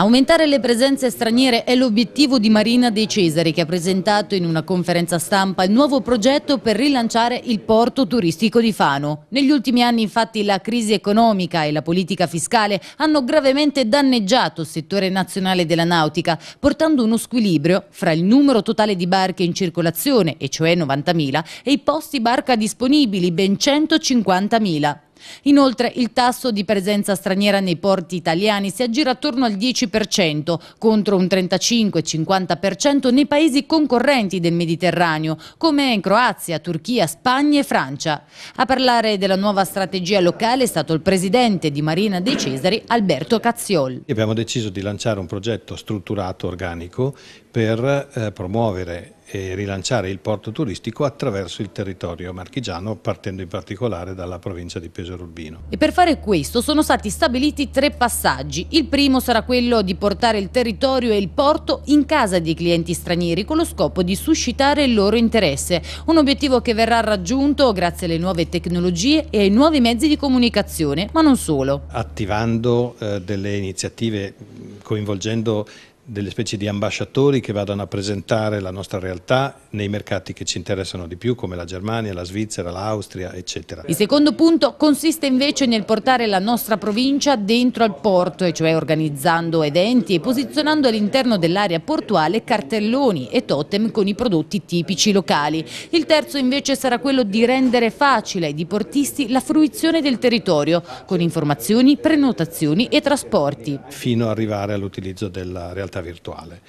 Aumentare le presenze straniere è l'obiettivo di Marina dei Cesari che ha presentato in una conferenza stampa il nuovo progetto per rilanciare il porto turistico di Fano. Negli ultimi anni infatti la crisi economica e la politica fiscale hanno gravemente danneggiato il settore nazionale della nautica portando uno squilibrio fra il numero totale di barche in circolazione e cioè 90.000 e i posti barca disponibili ben 150.000. Inoltre il tasso di presenza straniera nei porti italiani si aggira attorno al 10% contro un 35-50% nei paesi concorrenti del Mediterraneo come in Croazia, Turchia, Spagna e Francia. A parlare della nuova strategia locale è stato il presidente di Marina dei Cesari Alberto Cazziol. Abbiamo deciso di lanciare un progetto strutturato organico per eh, promuovere e rilanciare il porto turistico attraverso il territorio marchigiano, partendo in particolare dalla provincia di Pesaro Urbino. E per fare questo sono stati stabiliti tre passaggi. Il primo sarà quello di portare il territorio e il porto in casa dei clienti stranieri con lo scopo di suscitare il loro interesse, un obiettivo che verrà raggiunto grazie alle nuove tecnologie e ai nuovi mezzi di comunicazione, ma non solo. Attivando eh, delle iniziative coinvolgendo delle specie di ambasciatori che vadano a presentare la nostra realtà nei mercati che ci interessano di più come la Germania, la Svizzera, l'Austria eccetera. Il secondo punto consiste invece nel portare la nostra provincia dentro al porto e cioè organizzando eventi e posizionando all'interno dell'area portuale cartelloni e totem con i prodotti tipici locali. Il terzo invece sarà quello di rendere facile ai diportisti la fruizione del territorio con informazioni, prenotazioni e trasporti. Fino ad arrivare all'utilizzo della realtà realtà virtuale.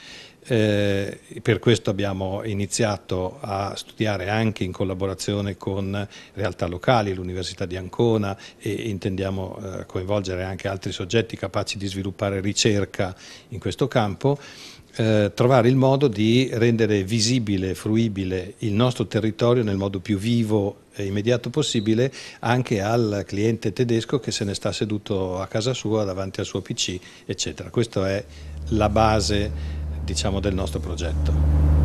Eh, per questo abbiamo iniziato a studiare anche in collaborazione con realtà locali, l'Università di Ancona e intendiamo eh, coinvolgere anche altri soggetti capaci di sviluppare ricerca in questo campo eh, trovare il modo di rendere visibile, fruibile il nostro territorio nel modo più vivo e immediato possibile anche al cliente tedesco che se ne sta seduto a casa sua davanti al suo PC, eccetera. Questa è la base diciamo, del nostro progetto.